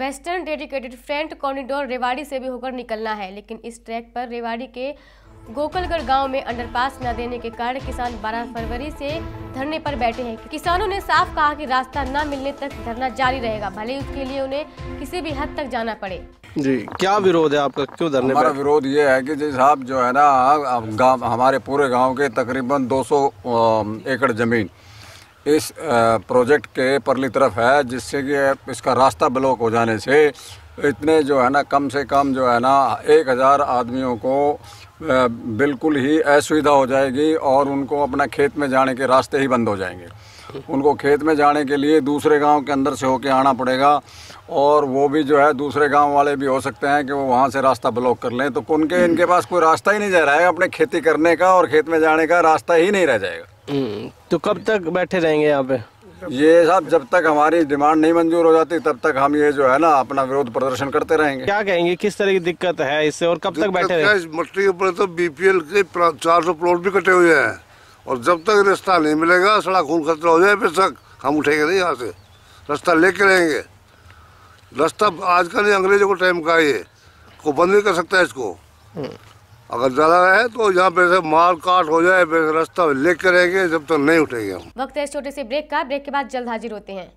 Western dedicated front corridor Rewari से भी होकर निकलना है लेकिन इस ट्रैक पर रेवाड़ी के गोकलगढ़ गांव में अंडरपास न देने के कारण किसान 12 फरवरी से धरने पर बैठे हैं किसानों ने साफ कहा कि रास्ता न मिलने तक धरना जारी रहेगा भले उसके लिए उन्हें किसी भी हद तक जाना पड़े जी क्या विरोध है आपका क्यों धरने हमारा विरोध ये है कि जी साहब जो है ना गांव हमारे पूरे गाँव के तकरीबन 200 एकड़ जमीन इस प्रोजेक्ट के परली तरफ है जिससे कि इसका रास्ता ब्लॉक हो जाने से इतने जो है ना कम से कम जो है ना एक हज़ार आदमियों को बिल्कुल ही असुविधा हो जाएगी और उनको अपना खेत में जाने के रास्ते ही बंद हो जाएंगे उनको खेत में जाने के लिए दूसरे गांव के अंदर से होके आना पड़ेगा और वो भी जो है दूसरे गांव वाले भी हो सकते हैं कि वो वहाँ से रास्ता ब्लॉक कर लें तो उनके इनके पास कोई रास्ता ही नहीं जा रहा है अपने खेती करने का और खेत में जाने का रास्ता ही नहीं रह जाएगा हम्म, तो कब तक बैठे रहेंगे यहाँ पे ये साहब जब तक हमारी डिमांड नहीं मंजूर हो जाती तब तक हम ये जो है ना अपना विरोध प्रदर्शन करते रहेंगे क्या कहेंगे किस तरह की दिक्कत है इससे और कब तक बैठे रहेंगे इस मट्टी के ऊपर तो बीपीएल के चार सौ प्लॉट भी कटे हुए हैं और जब तक रास्ता नहीं मिलेगा सड़क खून खतरा हो जाए फिर तक हम उठेंगे नहीं यहाँ से रास्ता लेके रहेंगे रास्ता आजकल अंग्रेजों को टाइम का ये को बंद नहीं कर सकता है इसको हम्म। अगर ज्यादा है तो यहाँ पे माल मार काट हो जाए रास्ता लेके रहेंगे जब तक तो नहीं उठेंगे हम वक्त है छोटे से ब्रेक का ब्रेक के बाद जल्द हाजिर होते हैं